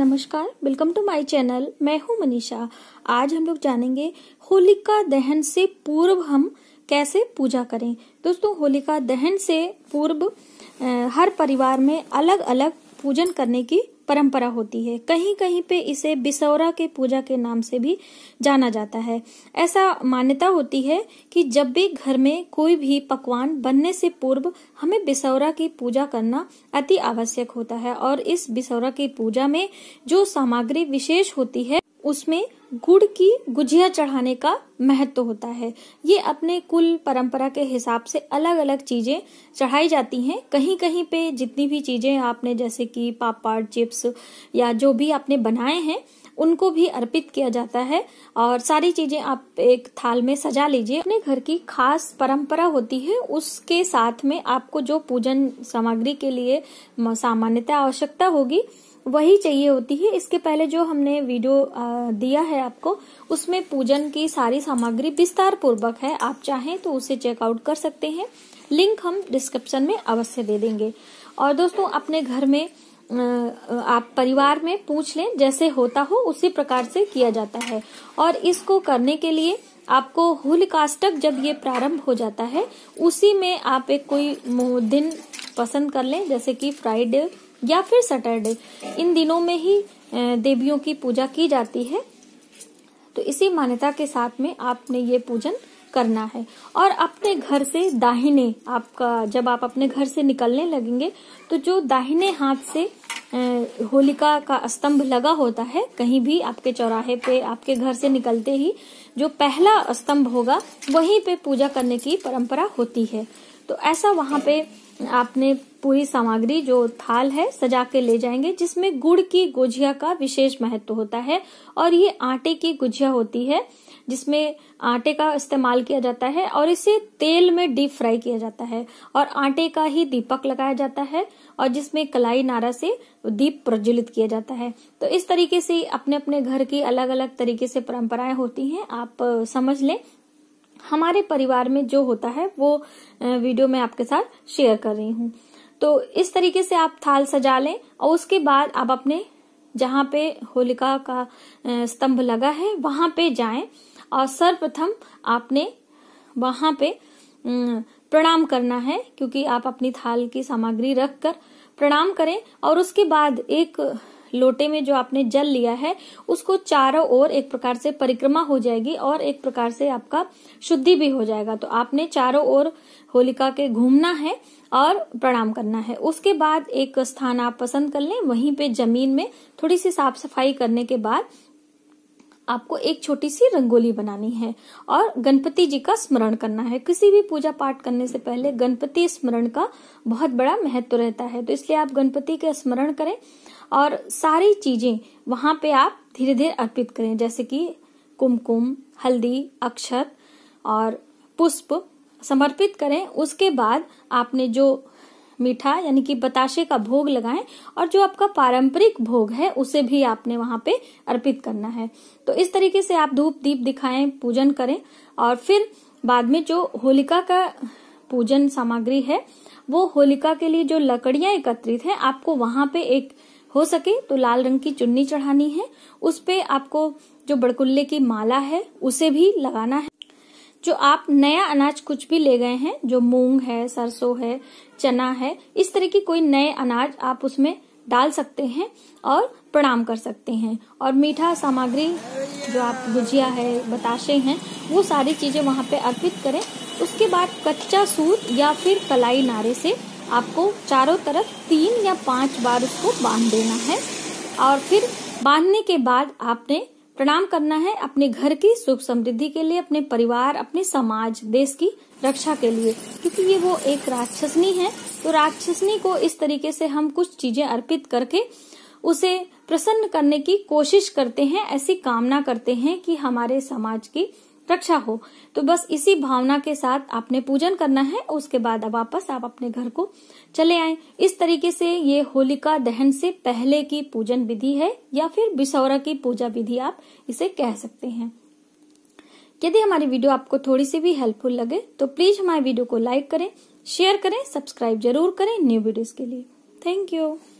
नमस्कार welcome to my channel मैं हूं मनीषा आज हम लोग जानेंगे होलिका दहन से पूर्व हम कैसे पूजा करें दोस्तों होलिका दहन से पूर्व हर परिवार में अलग अलग पूजन करने की परंपरा होती है कहीं कहीं पे इसे बिसौरा के पूजा के नाम से भी जाना जाता है ऐसा मान्यता होती है कि जब भी घर में कोई भी पकवान बनने से पूर्व हमें बिसौरा की पूजा करना अति आवश्यक होता है और इस बिसौरा की पूजा में जो सामग्री विशेष होती है उसमें गुड़ की गुजिया चढ़ाने का महत्व होता है ये अपने कुल परंपरा के हिसाब से अलग अलग चीज़ें चढ़ाई जाती हैं कहीं कहीं पे जितनी भी चीज़ें आपने जैसे कि पापड़ चिप्स या जो भी आपने बनाए हैं उनको भी अर्पित किया जाता है और सारी चीजें आप एक थाल में सजा लीजिए अपने घर की खास परंपरा होती है उसके साथ में आपको जो पूजन सामग्री के लिए सामान्यतः आवश्यकता होगी वही चाहिए होती है इसके पहले जो हमने वीडियो दिया है आपको उसमें पूजन की सारी सामग्री विस्तार पूर्वक है आप चाहें तो उसे चेकआउट कर सकते हैं लिंक हम डिस्क्रिप्शन में अवश्य दे देंगे और दोस्तों अपने घर में आप परिवार में पूछ लें जैसे होता हो उसी प्रकार से किया जाता है और इसको करने के लिए आपको हुलकाष्टक जब ये प्रारंभ हो जाता है उसी में आप एक कोई दिन पसंद कर लें जैसे कि फ्राइडे या फिर सैटरडे इन दिनों में ही देवियों की पूजा की जाती है तो इसी मान्यता के साथ में आपने ये पूजन करना है और अपने घर से दाहिने आपका जब आप अपने घर से निकलने लगेंगे तो जो दाहिने हाथ से होलिका का स्तंभ लगा होता है कहीं भी आपके चौराहे पे आपके घर से निकलते ही जो पहला स्तंभ होगा वहीं पे पूजा करने की परंपरा होती है तो ऐसा वहां पे आपने पूरी सामग्री जो थाल है सजा के ले जाएंगे जिसमें गुड़ की गुजिया का विशेष महत्व होता है और ये आटे की गुजिया होती है जिसमें आटे का इस्तेमाल किया जाता है और इसे तेल में डीप फ्राई किया जाता है और आटे का ही दीपक लगाया जाता है और जिसमें कलाई नारा से दीप प्रज्वलित किया जाता है तो इस तरीके से अपने अपने घर की अलग अलग तरीके से परंपराएं होती हैं आप समझ लें हमारे परिवार में जो होता है वो वीडियो में आपके साथ शेयर कर रही हूँ तो इस तरीके से आप थाल सजा लें और उसके बाद आप अपने जहाँ पे होलिका का स्तंभ लगा है वहां पे जाएं और सर्वप्रथम आपने वहां पे प्रणाम करना है क्योंकि आप अपनी थाल की सामग्री रखकर प्रणाम करें और उसके बाद एक लोटे में जो आपने जल लिया है उसको चारों ओर एक प्रकार से परिक्रमा हो जाएगी और एक प्रकार से आपका शुद्धि भी हो जाएगा तो आपने चारों ओर होलिका के घूमना है और प्रणाम करना है उसके बाद एक स्थान आप पसंद कर लें वहीं पे जमीन में थोड़ी सी साफ सफाई करने के बाद आपको एक छोटी सी रंगोली बनानी है और गणपति जी का स्मरण करना है किसी भी पूजा पाठ करने से पहले गणपति स्मरण का बहुत बड़ा महत्व रहता है तो इसलिए आप गणपति का स्मरण करें और सारी चीजें वहां पे आप धीरे धीरे अर्पित करें जैसे कि कुमकुम हल्दी अक्षत और पुष्प समर्पित करें उसके बाद आपने जो मीठा यानी कि बताशे का भोग लगाएं और जो आपका पारंपरिक भोग है उसे भी आपने वहां पे अर्पित करना है तो इस तरीके से आप धूप दीप दिखाएं पूजन करें और फिर बाद में जो होलिका का पूजन सामग्री है वो होलिका के लिए जो लकड़ियां एकत्रित हैं आपको वहां पे एक हो सके तो लाल रंग की चुन्नी चढ़ानी है उस पे आपको जो बड़कुल्ले की माला है उसे भी लगाना है जो आप नया अनाज कुछ भी ले गए हैं जो मूंग है सरसों है चना है इस तरह की कोई नए अनाज आप उसमें डाल सकते हैं और प्रणाम कर सकते हैं और मीठा सामग्री जो आप गुजिया है बताशे हैं वो सारी चीज़ें वहाँ पे अर्पित करें उसके बाद कच्चा सूत या फिर कलाई नारे से आपको चारों तरफ तीन या पांच बार उसको बांध देना है और फिर बांधने के बाद आपने प्रणाम करना है अपने घर की सुख समृद्धि के लिए अपने परिवार अपने समाज देश की रक्षा के लिए क्योंकि ये वो एक राक्षसनी है तो राक्षसनी को इस तरीके से हम कुछ चीजें अर्पित करके उसे प्रसन्न करने की कोशिश करते हैं ऐसी कामना करते हैं कि हमारे समाज की रक्षा हो तो बस इसी भावना के साथ आपने पूजन करना है उसके बाद अब वापस आप अपने घर को चले आए इस तरीके से ये होलिका दहन से पहले की पूजन विधि है या फिर बिसौरा की पूजा विधि आप इसे कह सकते हैं यदि हमारी वीडियो आपको थोड़ी सी भी हेल्पफुल लगे तो प्लीज हमारे वीडियो को लाइक करें शेयर करें सब्सक्राइब जरूर करें न्यू वीडियोस के लिए थैंक यू